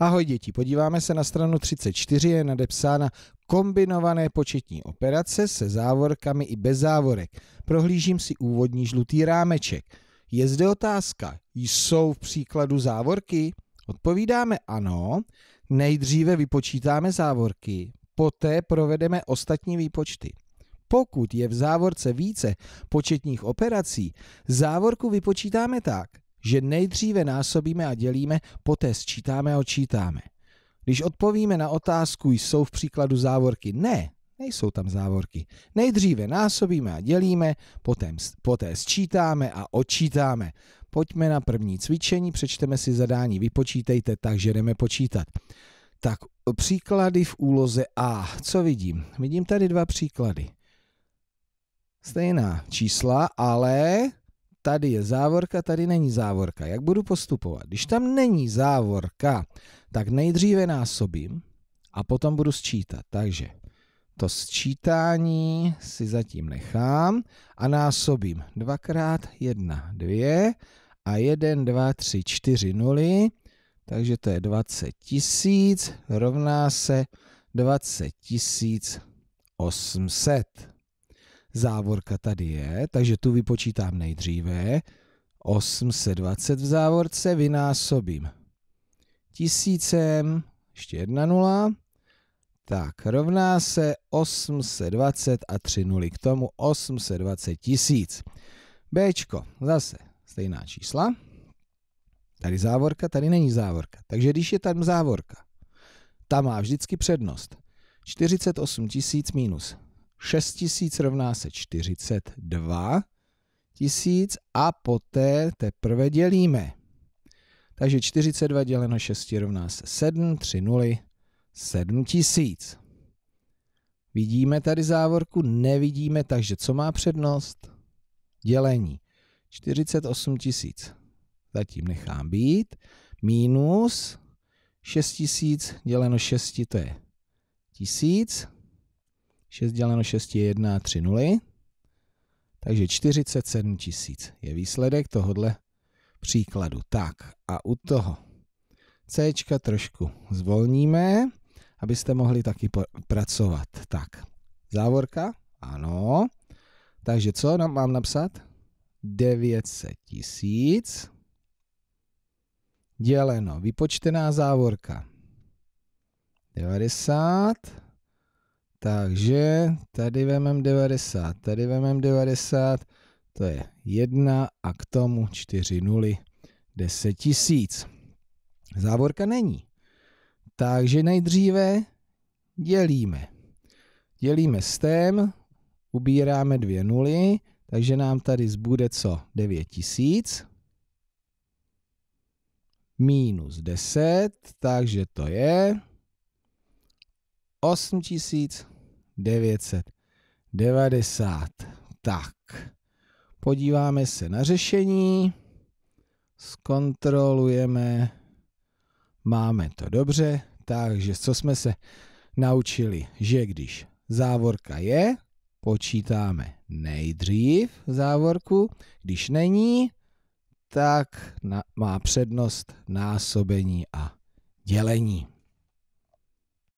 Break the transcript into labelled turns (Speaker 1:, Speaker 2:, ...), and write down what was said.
Speaker 1: Ahoj děti, podíváme se na stranu 34, je nadepsána kombinované početní operace se závorkami i bez závorek. Prohlížím si úvodní žlutý rámeček. Je zde otázka, jsou v příkladu závorky? Odpovídáme ano, nejdříve vypočítáme závorky, poté provedeme ostatní výpočty. Pokud je v závorce více početních operací, závorku vypočítáme tak, že nejdříve násobíme a dělíme, poté sčítáme a odčítáme. Když odpovíme na otázku, jsou v příkladu závorky ne, nejsou tam závorky. Nejdříve násobíme a dělíme, poté, poté sčítáme a odčítáme. Pojďme na první cvičení, přečteme si zadání, vypočítejte, takže jdeme počítat. Tak příklady v úloze A. Co vidím? Vidím tady dva příklady. Stejná čísla, ale tady je závorka, tady není závorka. Jak budu postupovat? Když tam není závorka, tak nejdříve násobím a potom budu sčítat. Takže to sčítání si zatím nechám a násobím. Dvakrát jedna, dvě a jeden, dva, tři, čtyři nuly. Takže to je 20 tisíc rovná se 20 800 závorka tady je, takže tu vypočítám nejdříve. 820 v závorce vynásobím tisícem, ještě jedna nula, tak rovná se 820 a 3 nuly k tomu 820 tisíc. Bčko, zase stejná čísla. Tady závorka, tady není závorka. Takže když je tam závorka, ta má vždycky přednost. 48 tisíc minus 6 tisíc rovná se 42 tisíc a poté teprve dělíme. Takže 42 děleno 6 rovná se 7, 3 nuly, 7 tisíc. Vidíme tady závorku? Nevidíme, takže co má přednost? Dělení. 48 tisíc. Zatím nechám být. Minus 6 tisíc děleno 6, to je tisíc. 6 děleno 6 je 1 a 3 nuly. Takže 47 tisíc je výsledek tohohle příkladu. Tak a u toho C trošku zvolníme, abyste mohli taky pracovat. Tak, závorka, ano. Takže co nám mám napsat? 900 tisíc děleno, vypočtená závorka 90 takže tady vemem 90, tady vemem 90, to je 1 a k tomu 4 nuly, 10 tisíc. Závorka není. Takže nejdříve dělíme. Dělíme s tém, ubíráme dvě nuly, takže nám tady zbude co? 9 tisíc. Minus 10, takže to je 8 tisíc 990. Tak, podíváme se na řešení, zkontrolujeme, máme to dobře, takže co jsme se naučili, že když závorka je, počítáme nejdřív závorku, když není, tak má přednost násobení a dělení.